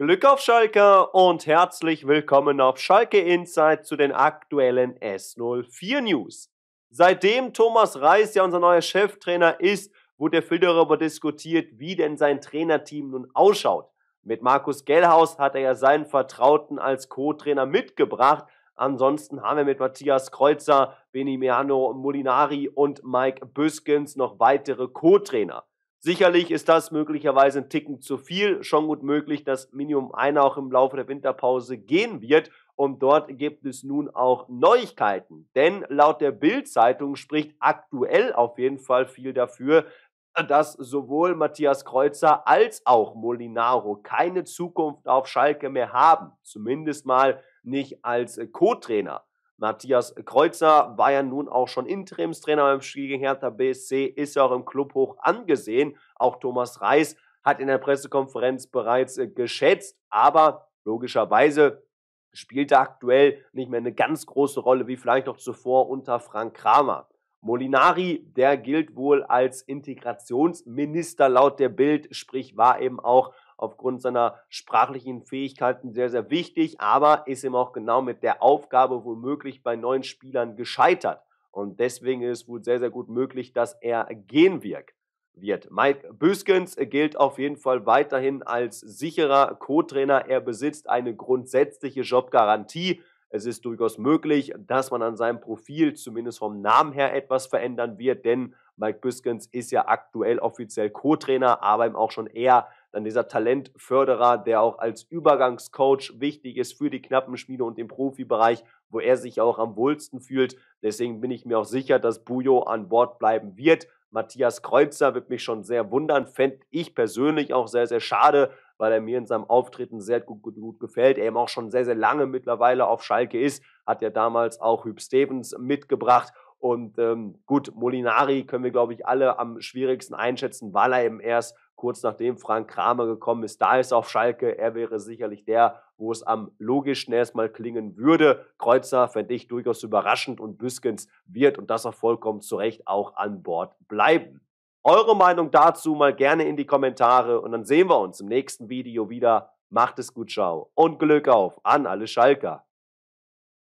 Glück auf Schalke und herzlich willkommen auf Schalke Insight zu den aktuellen S04 News. Seitdem Thomas Reis ja unser neuer Cheftrainer ist, wurde viel darüber diskutiert, wie denn sein Trainerteam nun ausschaut. Mit Markus Gellhaus hat er ja seinen Vertrauten als Co-Trainer mitgebracht. Ansonsten haben wir mit Matthias Kreuzer, Benimiano Molinari und Mike Büskens noch weitere Co-Trainer. Sicherlich ist das möglicherweise ein Ticken zu viel. Schon gut möglich, dass Minimum einer auch im Laufe der Winterpause gehen wird. Und dort gibt es nun auch Neuigkeiten. Denn laut der Bild-Zeitung spricht aktuell auf jeden Fall viel dafür, dass sowohl Matthias Kreuzer als auch Molinaro keine Zukunft auf Schalke mehr haben. Zumindest mal nicht als Co-Trainer. Matthias Kreuzer war ja nun auch schon Interimstrainer beim Spiel gegen Hertha BSC, ist ja auch im Club hoch angesehen. Auch Thomas Reis hat in der Pressekonferenz bereits äh, geschätzt, aber logischerweise spielt er aktuell nicht mehr eine ganz große Rolle wie vielleicht noch zuvor unter Frank Kramer. Molinari, der gilt wohl als Integrationsminister laut der Bild, sprich war eben auch aufgrund seiner sprachlichen Fähigkeiten sehr, sehr wichtig, aber ist ihm auch genau mit der Aufgabe womöglich bei neuen Spielern gescheitert. Und deswegen ist es wohl sehr, sehr gut möglich, dass er gehen wird. Mike Büskens gilt auf jeden Fall weiterhin als sicherer Co-Trainer. Er besitzt eine grundsätzliche Jobgarantie. Es ist durchaus möglich, dass man an seinem Profil zumindest vom Namen her etwas verändern wird, denn Mike Büskens ist ja aktuell offiziell Co-Trainer, aber eben auch schon eher dann dieser Talentförderer, der auch als Übergangscoach wichtig ist für die knappen Knappenschmiede und den Profibereich, wo er sich auch am wohlsten fühlt. Deswegen bin ich mir auch sicher, dass Bujo an Bord bleiben wird. Matthias Kreuzer wird mich schon sehr wundern, fände ich persönlich auch sehr, sehr schade, weil er mir in seinem Auftreten sehr gut, gut, gut, gefällt. Er eben auch schon sehr, sehr lange mittlerweile auf Schalke ist, hat ja damals auch Hüb Stevens mitgebracht. Und ähm, gut, Molinari können wir, glaube ich, alle am schwierigsten einschätzen, weil er eben erst kurz nachdem Frank Kramer gekommen ist. Da ist auf Schalke, er wäre sicherlich der, wo es am logischsten erstmal klingen würde. Kreuzer fände ich durchaus überraschend und Büskens wird, und das auch vollkommen zu Recht, auch an Bord bleiben. Eure Meinung dazu mal gerne in die Kommentare und dann sehen wir uns im nächsten Video wieder. Macht es gut, ciao und Glück auf an alle Schalker.